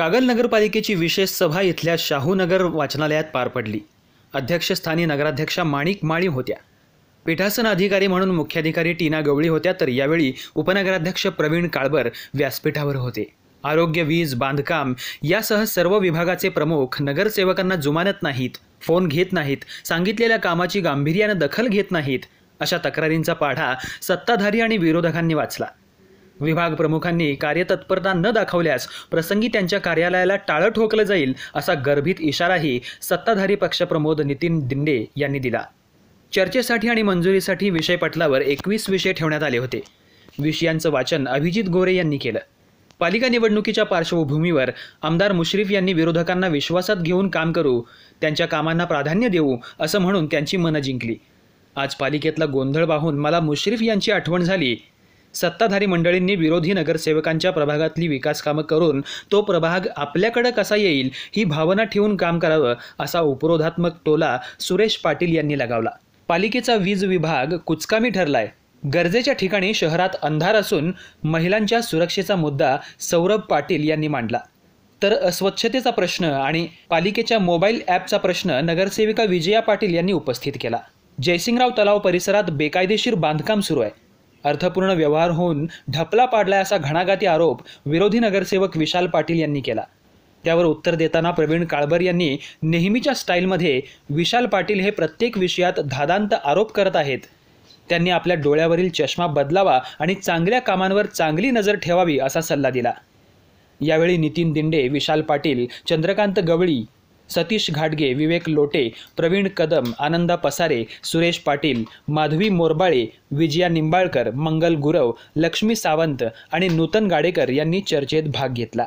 कागल नगरपालिकेची विशेष सभा इथल्या शाहूनगर वाचनालयात पार पडली अध्यक्षस्थानी नगराध्यक्षा माणिक माळी होत्या पीठासन अधिकारी म्हणून मुख्याधिकारी टीना गवळी होत्या तर यावेळी उपनगराध्यक्ष प्रवीण काळबर व्यासपीठावर होते आरोग्य वीज बांधकाम यासह सर्व विभागाचे प्रमुख नगरसेवकांना जुमानत नाहीत फोन घेत नाहीत सांगितलेल्या कामाची गांभीर्यानं दखल घेत नाहीत अशा तक्रारींचा पाढा सत्ताधारी आणि विरोधकांनी वाचला विभाग प्रमुखांनी कार्यतत्परता न दाखवल्यास प्रसंगी त्यांच्या कार्यालयाला टाळं ठोकलं जाईल असा गर्भित इशाराही सत्ताधारी पक्षप्रमोद नितीन दिंडे यांनी दिला चर्चेसाठी आणि मंजुरीसाठी विषय पटलावर एकवीस विषय ठेवण्यात आले होते विषयांचं वाचन अभिजित गोरे यांनी केलं पालिका निवडणुकीच्या पार्श्वभूमीवर आमदार मुश्रीफ यांनी विरोधकांना विश्वासात घेऊन काम करू त्यांच्या कामांना प्राधान्य देऊ असं म्हणून त्यांची मनं जिंकली आज पालिकेतला गोंधळ पाहून मला मुश्रीफ यांची आठवण झाली सत्ताधारी मंडळींनी विरोधी नगरसेवकांच्या प्रभागातली विकास कामं करून तो प्रभाग आपल्याकडे कसा येईल ही भावना ठेवून काम करावं असा उपरोधात्मक टोला सुरेश पाटील यांनी लगावला पालिकेचा वीज विभाग कुचकामी ठरलाय गरजेच्या ठिकाणी शहरात अंधार असून महिलांच्या सुरक्षेचा मुद्दा सौरभ पाटील यांनी मांडला तर अस्वच्छतेचा प्रश्न आणि पालिकेच्या मोबाईल ॲपचा प्रश्न नगरसेविका विजया पाटील यांनी उपस्थित केला जयसिंगराव तलाव परिसरात बेकायदेशीर बांधकाम सुरू आहे अर्थपूर्ण व्यवहार होऊन ढपला पाडलाय असा घणाघाती आरोप विरोधी नगरसेवक विशाल पाटील यांनी केला त्यावर उत्तर देताना प्रवीण काळबर यांनी नेहमीच्या स्टाईलमध्ये विशाल पाटील हे प्रत्येक विषयात धादांत आरोप करत आहेत त्यांनी आपल्या डोळ्यावरील चष्मा बदलावा आणि चांगल्या कामांवर चांगली नजर ठेवावी असा सल्ला दिला यावेळी नितीन दिंडे विशाल पाटील चंद्रकांत गवळी सतीश घाटगे विवेक लोटे प्रवीण कदम आनंदा पसारे सुरेश पाटील माधवी मोरबाळे विजया निंबाळकर मंगल गुरव लक्ष्मी सावंत आणि नूतन गाडेकर यांनी चर्चेत भाग घेतला